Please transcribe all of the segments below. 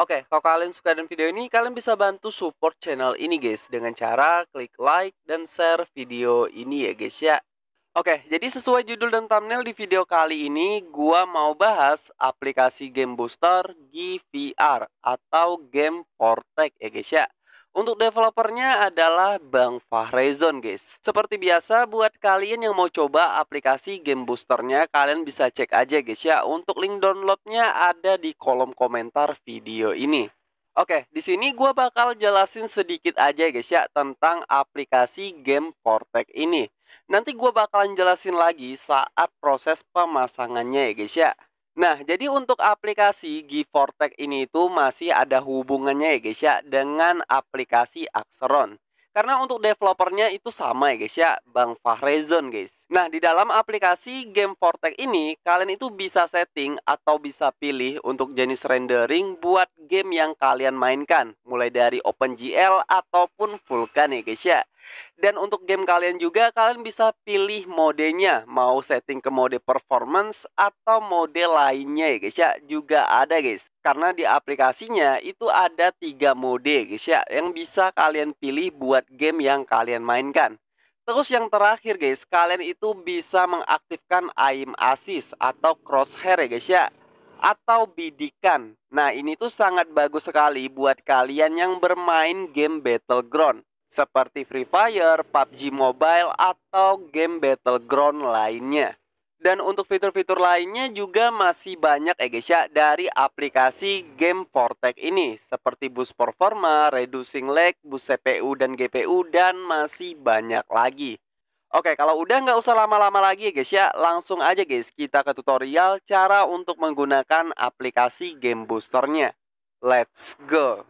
Oke, kalau kalian suka dengan video ini, kalian bisa bantu support channel ini guys dengan cara klik like dan share video ini ya guys ya. Oke, jadi sesuai judul dan thumbnail di video kali ini, gua mau bahas aplikasi game booster GVR atau game Fortnite ya guys ya. Untuk developernya adalah Bang Fahrezon guys. Seperti biasa buat kalian yang mau coba aplikasi Game Boosternya kalian bisa cek aja guys ya. Untuk link downloadnya ada di kolom komentar video ini. Oke, di sini gue bakal jelasin sedikit aja guys ya tentang aplikasi game Cortex ini. Nanti gue bakalan jelasin lagi saat proses pemasangannya ya guys ya. Nah, jadi untuk aplikasi Game4Tech ini itu masih ada hubungannya ya guys ya dengan aplikasi Axeron. Karena untuk developernya itu sama ya guys ya, Bang Fahrezon guys. Nah, di dalam aplikasi game Fortech ini, kalian itu bisa setting atau bisa pilih untuk jenis rendering buat game yang kalian mainkan. Mulai dari OpenGL ataupun Vulkan ya guys ya. Dan untuk game kalian juga kalian bisa pilih modenya, mau setting ke mode performance atau mode lainnya ya guys ya, juga ada guys. Karena di aplikasinya itu ada tiga mode guys ya yang bisa kalian pilih buat game yang kalian mainkan. Terus yang terakhir guys, kalian itu bisa mengaktifkan aim assist atau crosshair ya guys ya atau bidikan. Nah, ini tuh sangat bagus sekali buat kalian yang bermain game battleground seperti Free Fire, PUBG Mobile, atau game Battleground lainnya. Dan untuk fitur-fitur lainnya juga masih banyak ya guys ya dari aplikasi game Fortech ini seperti boost performa, reducing lag, boost CPU dan GPU dan masih banyak lagi. Oke, kalau udah nggak usah lama-lama lagi ya guys ya, langsung aja guys kita ke tutorial cara untuk menggunakan aplikasi game boosternya. Let's go!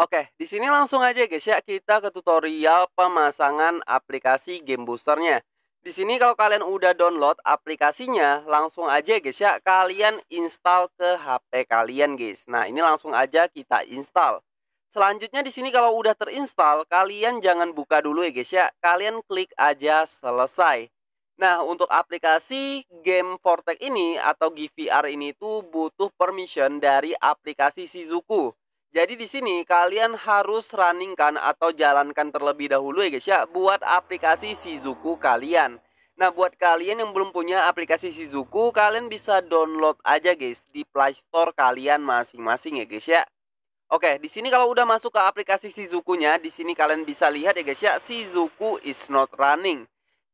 Oke, di sini langsung aja guys ya kita ke tutorial pemasangan aplikasi game boosternya. Di sini kalau kalian udah download aplikasinya, langsung aja guys ya kalian install ke HP kalian guys. Nah, ini langsung aja kita install. Selanjutnya di sini kalau udah terinstall, kalian jangan buka dulu ya guys ya. Kalian klik aja selesai. Nah, untuk aplikasi game Fortek ini atau GVR ini tuh butuh permission dari aplikasi Shizuku. Jadi di sini kalian harus runningkan atau jalankan terlebih dahulu ya guys ya buat aplikasi Shizuku kalian. Nah, buat kalian yang belum punya aplikasi Shizuku, kalian bisa download aja guys di Play Store kalian masing-masing ya guys ya. Oke, di sini kalau udah masuk ke aplikasi Shizukunya, di sini kalian bisa lihat ya guys ya, Shizuku is not running.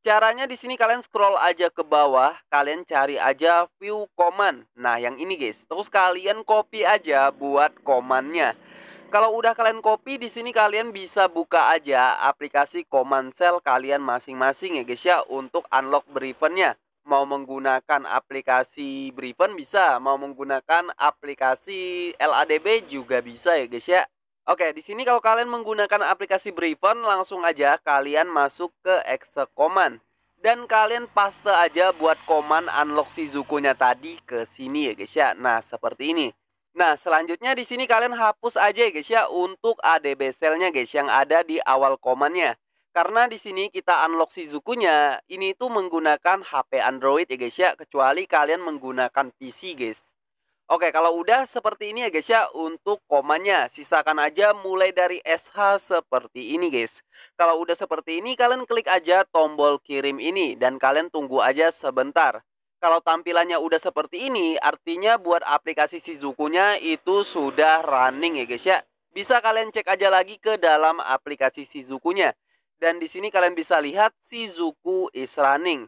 Caranya di sini kalian scroll aja ke bawah, kalian cari aja view command. Nah, yang ini guys. Terus kalian copy aja buat commandnya. Kalau udah kalian copy di sini kalian bisa buka aja aplikasi command cell kalian masing-masing ya guys ya untuk unlock brievennya. Mau menggunakan aplikasi Briefen bisa, mau menggunakan aplikasi LADB juga bisa ya guys ya. Oke, di sini kalau kalian menggunakan aplikasi Brivon, langsung aja kalian masuk ke exe command. Dan kalian paste aja buat command unlock zuko nya tadi ke sini ya guys ya. Nah, seperti ini. Nah, selanjutnya di sini kalian hapus aja ya guys ya untuk ADB cell-nya guys yang ada di awal command-nya. Karena di sini kita unlock zuko nya ini tuh menggunakan HP Android ya guys ya, kecuali kalian menggunakan PC guys. Oke, kalau udah seperti ini ya guys ya untuk komanya. Sisakan aja mulai dari SH seperti ini guys. Kalau udah seperti ini kalian klik aja tombol kirim ini dan kalian tunggu aja sebentar. Kalau tampilannya udah seperti ini artinya buat aplikasi Shizuku-nya itu sudah running ya guys ya. Bisa kalian cek aja lagi ke dalam aplikasi Shizuku-nya. Dan di sini kalian bisa lihat Shizuku is running.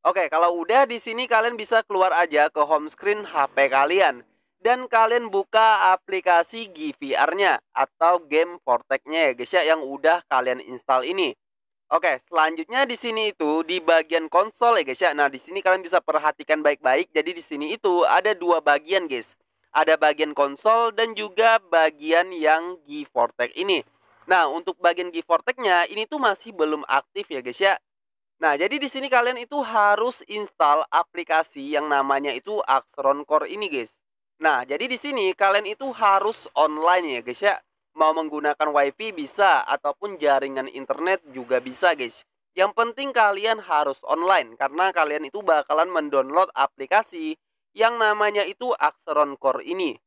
Oke, kalau udah di sini kalian bisa keluar aja ke home screen HP kalian dan kalian buka aplikasi GVR-nya atau game Fortnite-nya ya guys ya yang udah kalian install ini. Oke, selanjutnya di sini itu di bagian konsol ya guys ya. Nah, di sini kalian bisa perhatikan baik-baik. Jadi di sini itu ada dua bagian guys. Ada bagian konsol dan juga bagian yang G Fortnite ini. Nah, untuk bagian G Fortnite-nya ini tuh masih belum aktif ya guys ya. Nah, jadi di sini kalian itu harus install aplikasi yang namanya itu Axron Core ini, guys. Nah, jadi di sini kalian itu harus online ya, guys ya. Mau menggunakan WiFi bisa ataupun jaringan internet juga bisa, guys. Yang penting kalian harus online karena kalian itu bakalan mendownload aplikasi yang namanya itu Axron Core ini.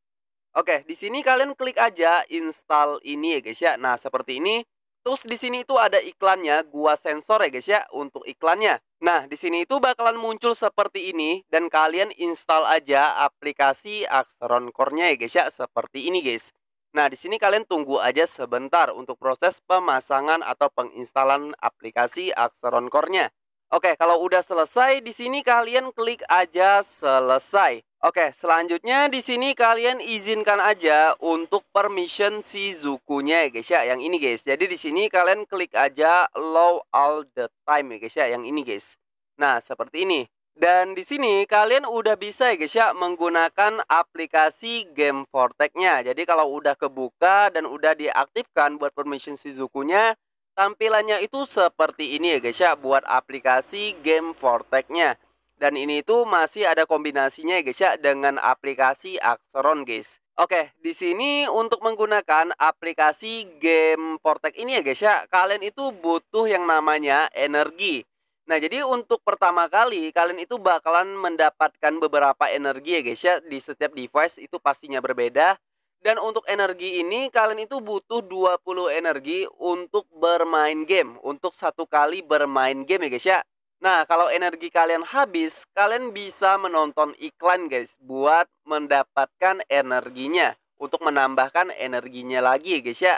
Oke, di sini kalian klik aja install ini ya, guys ya. Nah, seperti ini Terus di sini itu ada iklannya, gua sensor ya guys ya untuk iklannya. Nah, di sini itu bakalan muncul seperti ini dan kalian install aja aplikasi Axeron Core-nya ya guys ya seperti ini guys. Nah, di sini kalian tunggu aja sebentar untuk proses pemasangan atau penginstalan aplikasi Axeron Core-nya. Oke, kalau udah selesai di sini kalian klik aja selesai. Oke, selanjutnya di sini kalian izinkan aja untuk permission si Zukunya ya guys ya, yang ini guys. Jadi di sini kalian klik aja low all the time ya guys ya, yang ini guys. Nah, seperti ini. Dan di sini kalian udah bisa ya guys ya menggunakan aplikasi Game Vortex-nya. Jadi kalau udah kebuka dan udah diaktifkan buat permission si zukunya, tampilannya itu seperti ini ya guys ya buat aplikasi Game Vortex-nya. Dan ini itu masih ada kombinasinya ya guys ya dengan aplikasi Axeron guys. Oke, di sini untuk menggunakan aplikasi game Portek ini ya guys ya, kalian itu butuh yang namanya energi. Nah, jadi untuk pertama kali kalian itu bakalan mendapatkan beberapa energi ya guys ya di setiap device itu pastinya berbeda. Dan untuk energi ini kalian itu butuh 20 energi untuk bermain game, untuk satu kali bermain game ya guys ya. Nah, kalau energi kalian habis, kalian bisa menonton iklan, guys, buat mendapatkan energinya untuk menambahkan energinya lagi, ya guys ya.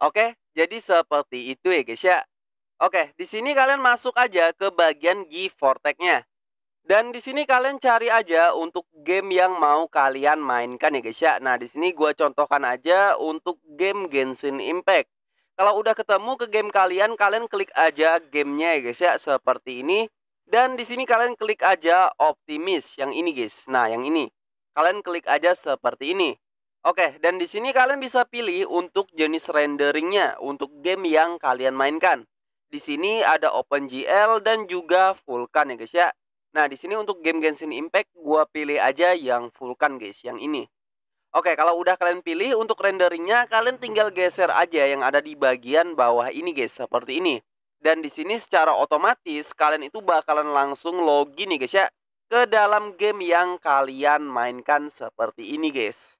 Oke, jadi seperti itu ya, guys ya. Oke, di sini kalian masuk aja ke bagian G Vortex-nya. Dan di sini kalian cari aja untuk game yang mau kalian mainkan ya guys ya. Nah, di sini gua contohkan aja untuk game Genshin Impact. Kalau udah ketemu ke game kalian, kalian klik aja gamenya ya guys ya, seperti ini. Dan di sini kalian klik aja optimis yang ini guys. Nah yang ini, kalian klik aja seperti ini. Oke, dan di sini kalian bisa pilih untuk jenis renderingnya untuk game yang kalian mainkan. Di sini ada OpenGL dan juga Vulkan ya guys ya. Nah, di sini untuk game Genshin Impact gua pilih aja yang Vulkan guys, yang ini. Oke, kalau udah kalian pilih untuk renderingnya, kalian tinggal geser aja yang ada di bagian bawah ini guys, seperti ini. Dan di sini secara otomatis kalian itu bakalan langsung login nih guys ya ke dalam game yang kalian mainkan seperti ini guys.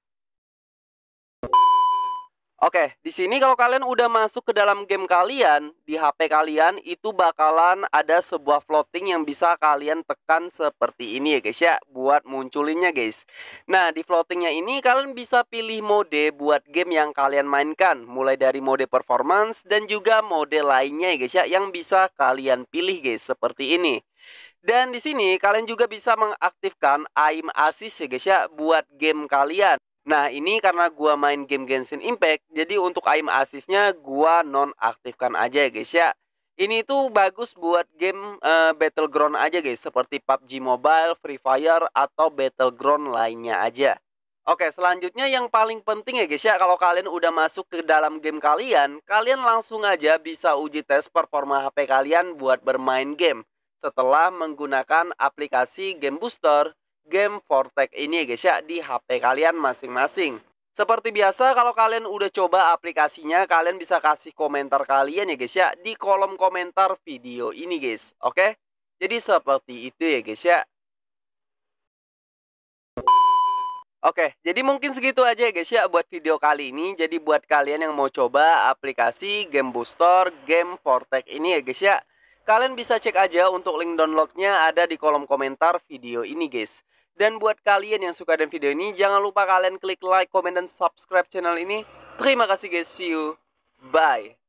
Oke, di sini kalau kalian udah masuk ke dalam game kalian, di HP kalian itu bakalan ada sebuah floating yang bisa kalian tekan seperti ini ya guys ya, buat munculinnya guys. Nah, di floatingnya ini kalian bisa pilih mode buat game yang kalian mainkan, mulai dari mode performance dan juga mode lainnya ya guys ya, yang bisa kalian pilih guys, seperti ini. Dan di sini kalian juga bisa mengaktifkan aim assist ya guys ya, buat game kalian. Nah ini karena gua main game Genshin Impact Jadi untuk aim assistnya gua non-aktifkan aja ya guys ya Ini tuh bagus buat game uh, Battleground aja guys Seperti PUBG Mobile, Free Fire, atau Battleground lainnya aja Oke selanjutnya yang paling penting ya guys ya Kalau kalian udah masuk ke dalam game kalian Kalian langsung aja bisa uji tes performa HP kalian buat bermain game Setelah menggunakan aplikasi Game Booster game Fortek ini ya guys ya di HP kalian masing-masing. Seperti biasa kalau kalian udah coba aplikasinya kalian bisa kasih komentar kalian ya guys ya di kolom komentar video ini guys. Oke? Jadi seperti itu ya guys ya. Oke, jadi mungkin segitu aja ya guys ya buat video kali ini. Jadi buat kalian yang mau coba aplikasi Game Booster, game Fortek ini ya guys ya Kalian bisa cek aja untuk link downloadnya ada di kolom komentar video ini guys. Dan buat kalian yang suka dengan video ini, jangan lupa kalian klik like, comment dan subscribe channel ini. Terima kasih guys, see you, bye.